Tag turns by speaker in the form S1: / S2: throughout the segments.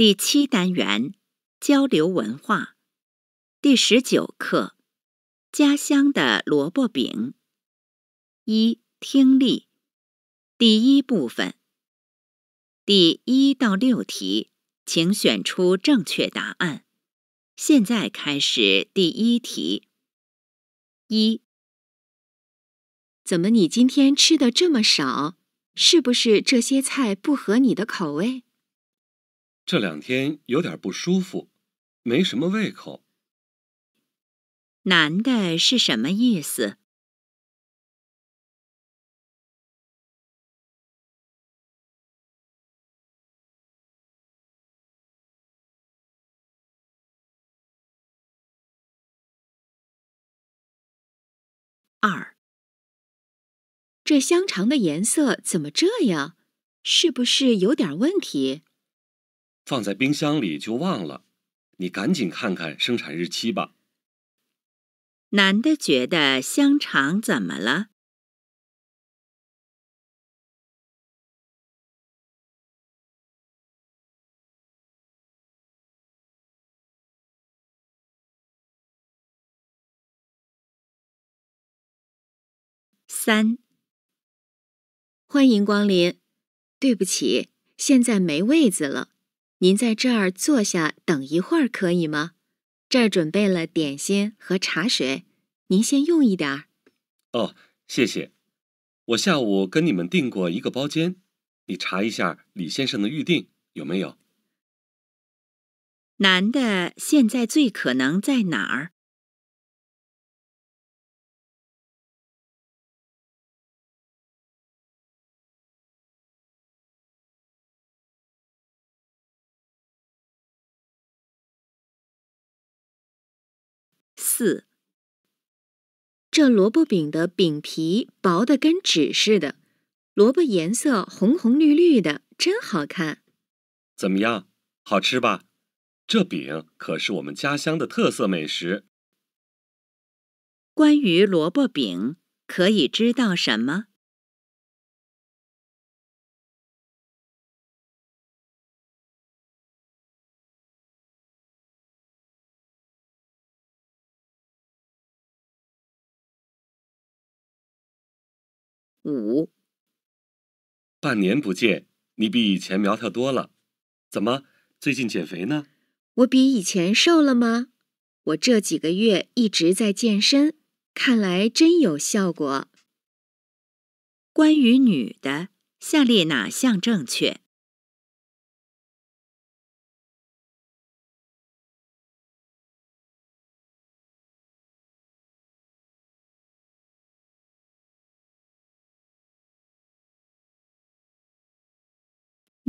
S1: 第七单元，交流文化，第十九课，家乡的萝卜饼。一、听力，第一部分，第一到六题，请选出正确答案。现在开始第一题。一、
S2: 怎么你今天吃的这么少？是不是这些菜不合你的口
S3: 味？
S4: 这两天有点不舒服，没什么胃口。
S3: 难的是什么意思？二，这香肠的颜色怎么这样？是不是有点问
S4: 题？放在冰箱里就忘了，你赶紧看看生产日期吧。男的觉得香肠怎么了？
S3: 三，欢迎光临。对不起，现
S2: 在没位子了。您在这儿坐下等一会儿可以吗？这儿准备了点心和茶水，您先用一点儿。
S4: 哦，谢谢。我下午跟你们订过一个包间，你查一下李先生的预定有没有。
S3: 男的现在最可能在哪儿？四，这萝卜饼的饼皮
S2: 薄的跟纸似的，萝卜颜色红红绿绿的，真好看。
S4: 怎么样，好吃吧？这饼可是我们家乡的特色美食。
S3: 关于萝卜饼，可以知道什么？
S4: 五，半年不见，你比以前苗条多了。怎么最近减肥呢？
S2: 我比以前瘦了吗？
S1: 我这几个
S2: 月一直在健身，看来真有效果。
S3: 关于女的，下列哪项正确？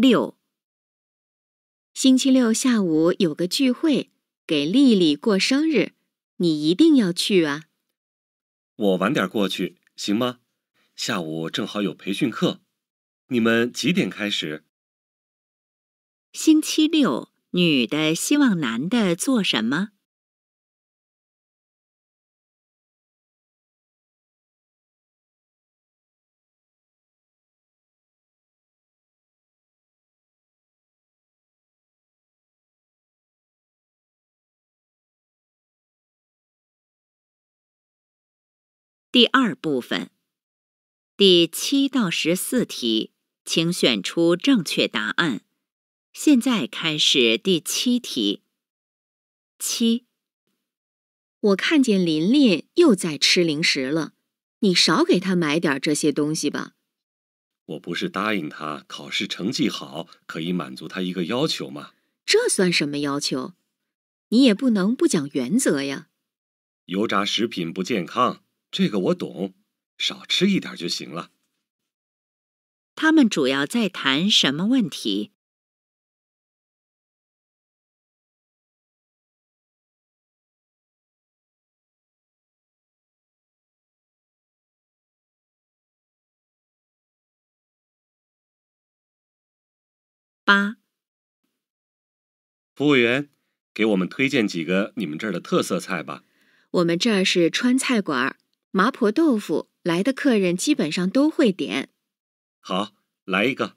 S3: 六，星期六下午有个聚会，给丽丽过
S2: 生日，你一定要去啊！
S4: 我晚点过去行吗？下午正好有培训课，你们几点开始？
S3: 星期六，女的希望男的做什么？第二部分，第七到十四题，请选出正确答案。
S1: 现在开始第七题。七，
S2: 我看见琳琳又在吃零食了，你少给她买点这些东西吧。
S4: 我不是答应她考试成绩好可以满足她一个要求吗？
S2: 这算什么要求？你也不能不讲
S4: 原则呀。油炸食品不健康。这个我懂，少吃一点就行了。
S3: 他们主要在谈什么问题？八，
S4: 服务员，给我们推荐几个你们这儿的特色菜吧。
S2: 我们这儿是川菜馆。麻婆豆腐来的客人基本上都会点。
S4: 好，来一个。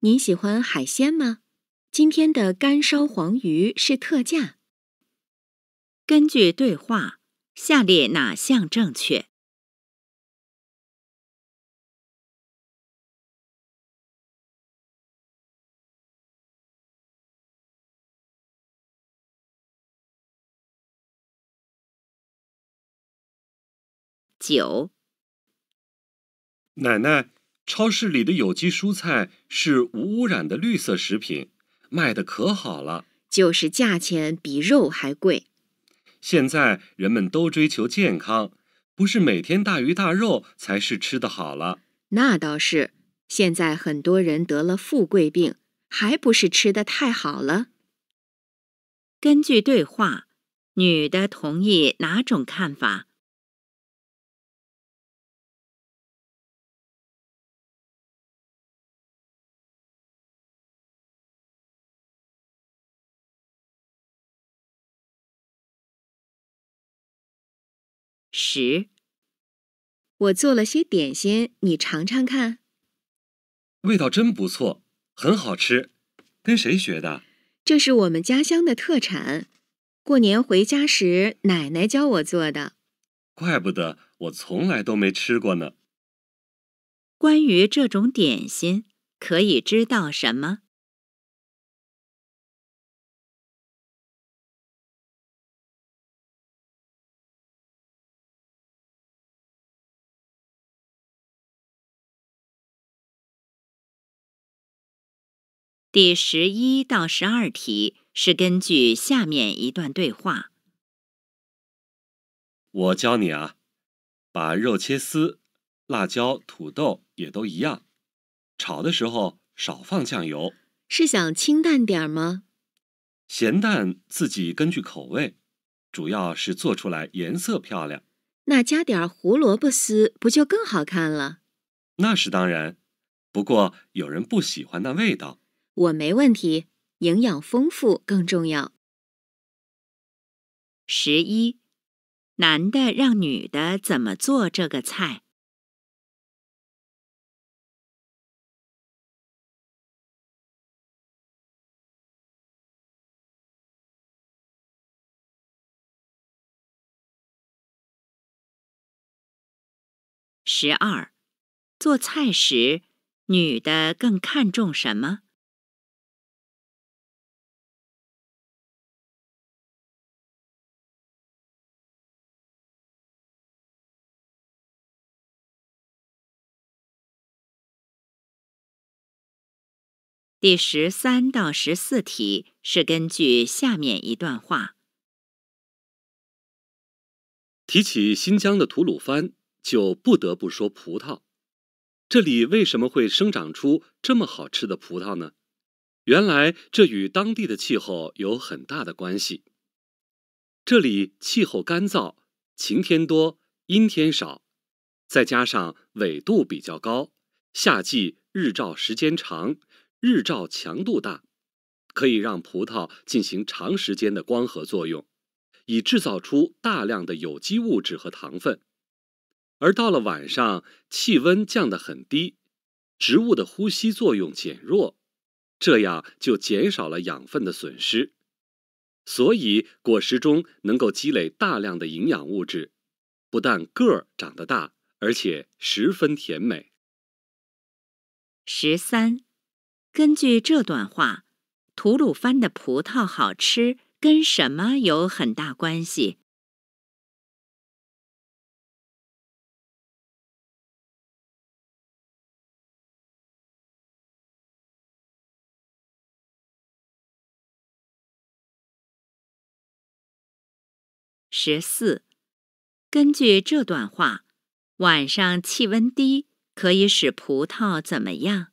S2: 您喜欢海鲜
S1: 吗？今天的干烧黄鱼是特价。
S3: 根据对话，下列哪项正确？九，
S4: 奶奶，超市里的有机蔬菜是无污染的绿色食品，卖的可好了。就是价钱比肉还贵。现在人们都追求健康，不是每天大鱼大肉才是吃的好了。
S2: 那倒是，现在很多人得了富贵病，还
S1: 不是吃的太好了？根据对话，女
S3: 的同意哪种看法？十，我做了些点
S1: 心，你尝尝看。
S4: 味道真不错，很好吃。跟谁学的？
S2: 这是我们家乡的特产。过年回家
S1: 时，奶奶教我做的。
S4: 怪不得我从来都没吃过呢。
S3: 关于这种点心，可以知道什么？第十一到十二题是根据下面一段对话。
S4: 我教你啊，把肉切丝，辣椒、土豆也都一样，炒的时候少放酱油。是想清淡点吗？咸淡自己根据口味，主要是做出来颜色漂亮。
S2: 那加点胡萝卜丝不就更好看了？
S4: 那是当然，不过有人不喜欢那味道。
S2: 我没问题，营养丰富更重要。
S1: 十
S3: 一，男的让女的怎么做这个菜？十二，做菜时女的更看重什么？第十三到十四题是根据下面一段话：
S4: 提起新疆的吐鲁番，就不得不说葡萄。这里为什么会生长出这么好吃的葡萄呢？原来这与当地的气候有很大的关系。这里气候干燥，晴天多，阴天少，再加上纬度比较高，夏季日照时间长。日照强度大，可以让葡萄进行长时间的光合作用，以制造出大量的有机物质和糖分。而到了晚上，气温降得很低，植物的呼吸作用减弱，这样就减少了养分的损失，所以果实中能够积累大量的营养物质，不但个儿长得大，而且十分甜美。十三。根据这段
S1: 话，
S3: 吐鲁番的葡萄好吃跟什么有很大关系？十四，根据这段话，晚上气温低可以使葡萄怎么样？